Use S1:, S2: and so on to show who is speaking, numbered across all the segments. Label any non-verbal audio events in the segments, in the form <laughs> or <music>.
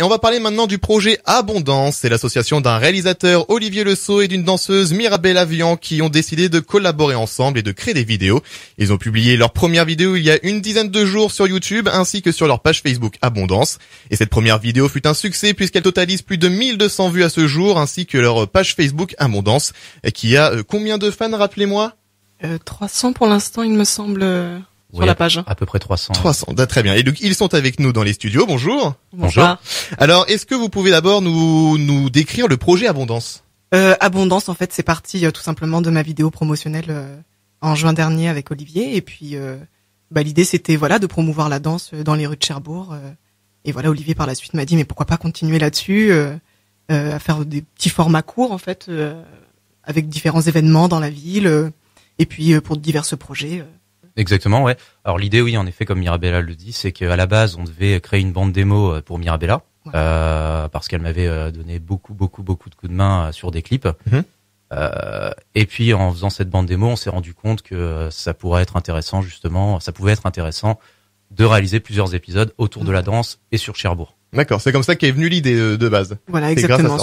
S1: Et on va parler maintenant du projet Abondance. C'est l'association d'un réalisateur Olivier Le et d'une danseuse Mirabelle Avian qui ont décidé de collaborer ensemble et de créer des vidéos. Ils ont publié leur première vidéo il y a une dizaine de jours sur YouTube ainsi que sur leur page Facebook Abondance. Et cette première vidéo fut un succès puisqu'elle totalise plus de 1200 vues à ce jour ainsi que leur page Facebook Abondance qui a euh, combien de fans rappelez-moi euh, 300 pour l'instant il me semble. Euh, sur la page.
S2: À peu près 300.
S1: 300, bah, très bien. Et donc ils sont avec nous dans les studios. Bonjour. Bonjour. Alors, est-ce que vous pouvez d'abord nous décrire le projet Abondance euh, Abondance, en fait,
S3: c'est parti euh, tout simplement de ma vidéo promotionnelle
S1: euh, en juin dernier avec Olivier. Et puis,
S3: bah, l'idée c'était voilà de promouvoir la danse dans les rues de Cherbourg. et voilà, Olivier par la suite m'a dit mais pourquoi pas continuer là-dessus, à faire des petits formats courts en fait, avec différents événements dans la ville. et puis pour diverses projets.
S2: Exactement, ouais. Alors l'idée, oui, en effet, comme Mirabella le dit, c'est qu'à la base, on devait créer une bande démo euh, pour Mirabella, euh, parce qu'elle m'avait euh, donné beaucoup, beaucoup, beaucoup de coups de main euh, sur des clips. Mm-hmm. Euh, et puis en faisant cette bande démo, on s'est rendu compte que ça pourrait être intéressant, justement, ça pouvait être intéressant de réaliser plusieurs épisodes autour de la mm. danse et sur Cherbourg. D'accord, c'est
S1: comme ça qu'est venue l'idée de, base. Voilà, exactement.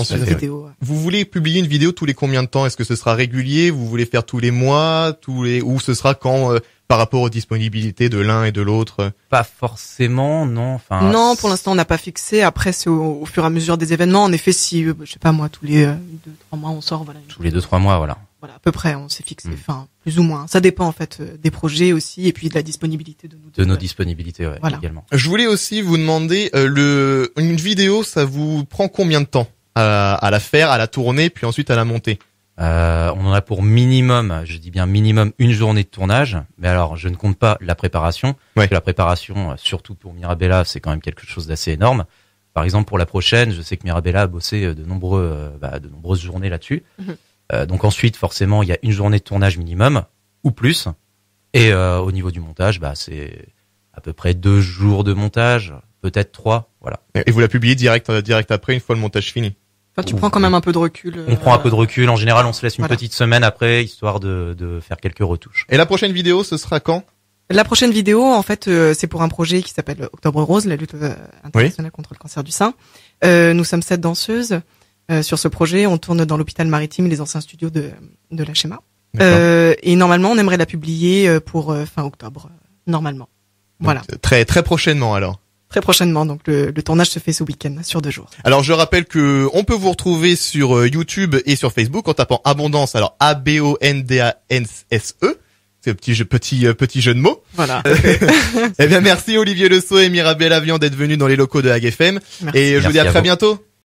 S1: Vous voulez publier une vidéo tous les combien de temps Est-ce que ce sera régulier Vous voulez faire tous les mois, tous les ou ce sera quand par rapport aux disponibilités de l'un et de l'autre euh, Pas forcément, non. non, pour l'instant,
S3: on n'a pas fixé. Après, c'est au, fur et à mesure des événements. En effet, si, euh, je sais pas moi, tous les 2 euh, deux, mois, on sort. Voilà,
S2: tous les deux, trois mois, voilà.
S3: Voilà, à peu près, on s'est fixé. Mm. Enfin, plus ou moins. Ça dépend en fait des projets aussi et puis de la
S1: disponibilité
S2: de nos. De nos disponibilités, oui,
S3: également.
S1: Je voulais aussi vous demander le une vidéo, ça vous prend combien de temps à, à la faire, à la tourner, puis ensuite à la monter
S2: euh, on en a pour minimum, je dis bien minimum, une journée de tournage. Mais alors, je ne compte pas la préparation. la préparation, euh, surtout pour Mirabella, c'est quand même quelque chose d'assez énorme. Par exemple, pour la prochaine, je sais que Mirabella a bossé euh, de, nombreux, bah, de nombreuses journées là-dessus. Mhm. donc ensuite, forcément, il y a une journée de tournage minimum ou plus. Et au niveau du montage, bah, c'est à peu près deux jours de montage, peut-être trois. Voilà. Et vous la publiez
S1: direct, direct après, une fois le montage fini tu prends quand même
S3: un peu de recul. On prend un euh, peu de
S1: recul. En général, on se laisse une petite semaine après, histoire de, faire quelques retouches. Et la prochaine vidéo, ce sera quand La
S3: prochaine vidéo, en fait, euh, c'est pour un projet qui s'appelle Octobre Rose, la lutte euh, internationale contre le cancer du sein. nous sommes sept danseuses sur ce projet. On tourne dans l'hôpital maritime, les anciens studios de, la Schema. et normalement, on aimerait la publier pour fin octobre, normalement.
S1: voilà. Très très prochainement alors
S3: très prochainement. Donc le, tournage se fait ce week-end sur deux jours.
S1: Alors je rappelle que on peut vous retrouver sur euh, YouTube et sur Facebook en tapant Abondance. Alors A B O N D A N S E. C'est un petit jeu, petit euh, petit jeu de mots. Voilà. Euh, <laughs> eh bien merci Olivier Le et Mirabelle Avion d'être venus dans les locaux de AgFM. et je vous dis à, très bientôt.